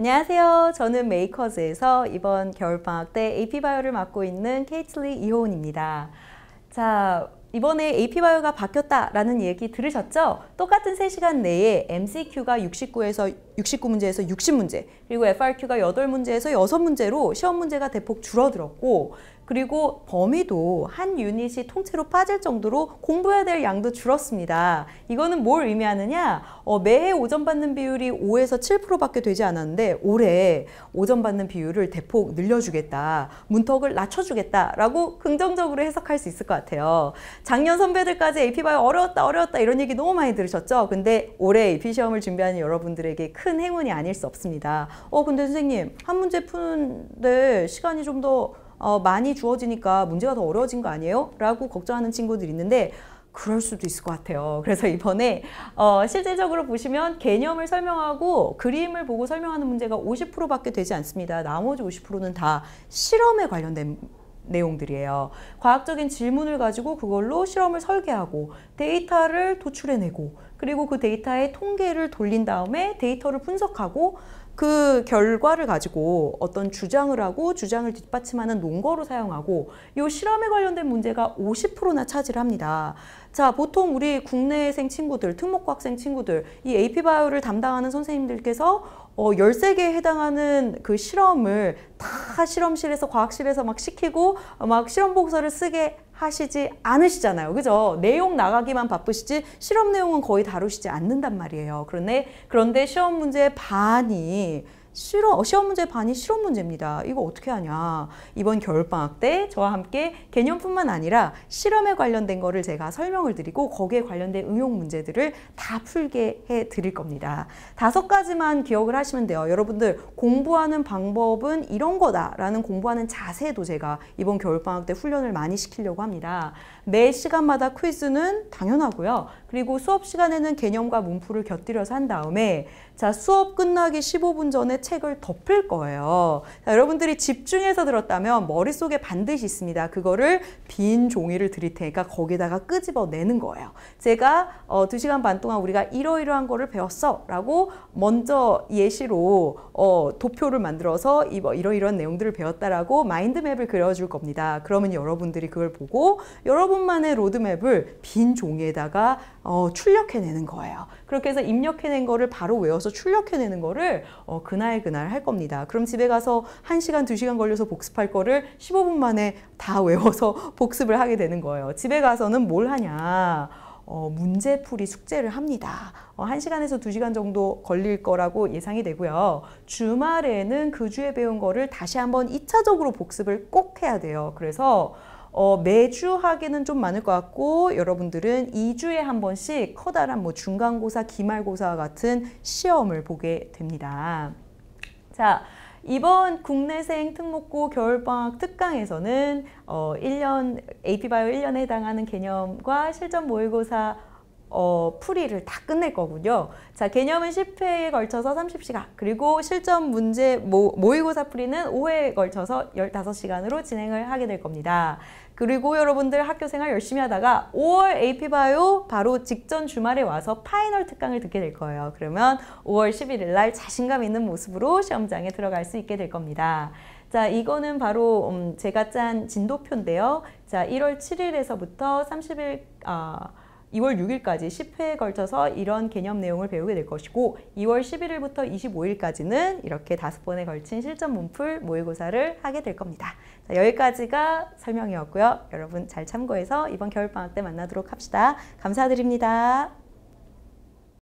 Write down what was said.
안녕하세요. 저는 메이커즈에서 이번 겨울방학 때 AP바이오를 맡고 있는 케이틀리 이호은입니다. 자, 이번에 AP바이오가 바뀌었다라는 얘기 들으셨죠? 똑같은 3시간 내에 MCQ가 69에서 69문제에서 60문제, 그리고 FRQ가 8문제에서 6문제로 시험 문제가 대폭 줄어들었고 그리고 범위도 한 유닛이 통째로 빠질 정도로 공부해야 될 양도 줄었습니다. 이거는 뭘 의미하느냐? 어, 매해 오전 받는 비율이 5에서 7%밖에 되지 않았는데 올해 오전 받는 비율을 대폭 늘려주겠다. 문턱을 낮춰주겠다라고 긍정적으로 해석할 수 있을 것 같아요. 작년 선배들까지 a p 바이 어려웠다 어려웠다 이런 얘기 너무 많이 들으셨죠? 근데 올해 AP 시험을 준비하는 여러분들에게 큰 행운이 아닐 수 없습니다. 어 근데 선생님 한 문제 푸는데 시간이 좀더 어, 많이 주어지니까 문제가 더 어려워진 거 아니에요? 라고 걱정하는 친구들 있는데 그럴 수도 있을 것 같아요. 그래서 이번에 어, 실제적으로 보시면 개념을 설명하고 그림을 보고 설명하는 문제가 50%밖에 되지 않습니다. 나머지 50%는 다 실험에 관련된 내용들이에요. 과학적인 질문을 가지고 그걸로 실험을 설계하고 데이터를 도출해내고 그리고 그 데이터의 통계를 돌린 다음에 데이터를 분석하고 그 결과를 가지고 어떤 주장을 하고 주장을 뒷받침하는 논거로 사용하고 이 실험에 관련된 문제가 50%나 차지를 합니다. 자, 보통 우리 국내생 친구들, 특목고학생 친구들, 이 AP바이오를 담당하는 선생님들께서 어, 13개에 해당하는 그 실험을 다 실험실에서 과학실에서 막 시키고 막 실험 보고서를 쓰게 하시지 않으시잖아요. 그죠? 내용 나가기만 바쁘시지 실험 내용은 거의 다루시지 않는단 말이에요. 그런데 그런데 시험 문제 반이 실험, 어, 시험 문제 반이 실험 문제입니다. 이거 어떻게 하냐. 이번 겨울방학 때 저와 함께 개념뿐만 아니라 실험에 관련된 거를 제가 설명을 드리고 거기에 관련된 응용 문제들을 다 풀게 해 드릴 겁니다. 다섯 가지만 기억을 하시면 돼요. 여러분들 공부하는 방법은 이런 거다라는 공부하는 자세도 제가 이번 겨울방학 때 훈련을 많이 시키려고 합니다. 매 시간마다 퀴즈는 당연하고요. 그리고 수업 시간에는 개념과 문풀을 곁들여서 한 다음에 자 수업 끝나기 15분 전에 책을 덮을 거예요. 자, 여러분들이 집중해서 들었다면 머릿속에 반드시 있습니다. 그거를 빈 종이를 드릴 테니까 거기다가 끄집어내는 거예요. 제가 어, 두시간반 동안 우리가 이러이러한 거를 배웠어 라고 먼저 예시로 어, 도표를 만들어서 뭐 이러이러한 내용들을 배웠다라고 마인드맵을 그려줄 겁니다. 그러면 여러분들이 그걸 보고 여러분만의 로드맵을 빈 종이에다가 어, 출력해내는 거예요. 그렇게 해서 입력해낸 거를 바로 외워서 출력해내는 거를 어, 그날 그날 그날 할 겁니다. 그럼 집에 가서 1시간, 2시간 걸려서 복습할 거를 15분 만에 다 외워서 복습을 하게 되는 거예요. 집에 가서는 뭘 하냐. 어, 문제풀이 숙제를 합니다. 어, 1시간에서 2시간 정도 걸릴 거라고 예상이 되고요. 주말에는 그 주에 배운 거를 다시 한번 2차적으로 복습을 꼭 해야 돼요. 그래서 어, 매주 하기는 좀 많을 것 같고 여러분들은 2주에 한 번씩 커다란 뭐 중간고사, 기말고사 같은 시험을 보게 됩니다. 자, 이번 국내생 특목고 겨울방학 특강에서는 어, 1년 AP바이오 1년에 해당하는 개념과 실전 모의고사 어, 풀이를 다 끝낼 거군요. 자, 개념은 10회에 걸쳐서 30시간, 그리고 실전 문제 모, 모의고사 풀이는 5회에 걸쳐서 15시간으로 진행을 하게 될 겁니다. 그리고 여러분들 학교생활 열심히 하다가 5월 AP바이오 바로 직전 주말에 와서 파이널 특강을 듣게 될 거예요. 그러면 5월 11일 날 자신감 있는 모습으로 시험장에 들어갈 수 있게 될 겁니다. 자, 이거는 바로 음, 제가 짠 진도표인데요. 자, 1월 7일에서부터 30일... 아, 2월 6일까지 10회에 걸쳐서 이런 개념 내용을 배우게 될 것이고 2월 11일부터 25일까지는 이렇게 다섯 번에 걸친 실전 문풀 모의고사를 하게 될 겁니다. 자, 여기까지가 설명이었고요. 여러분 잘 참고해서 이번 겨울방학 때 만나도록 합시다. 감사드립니다.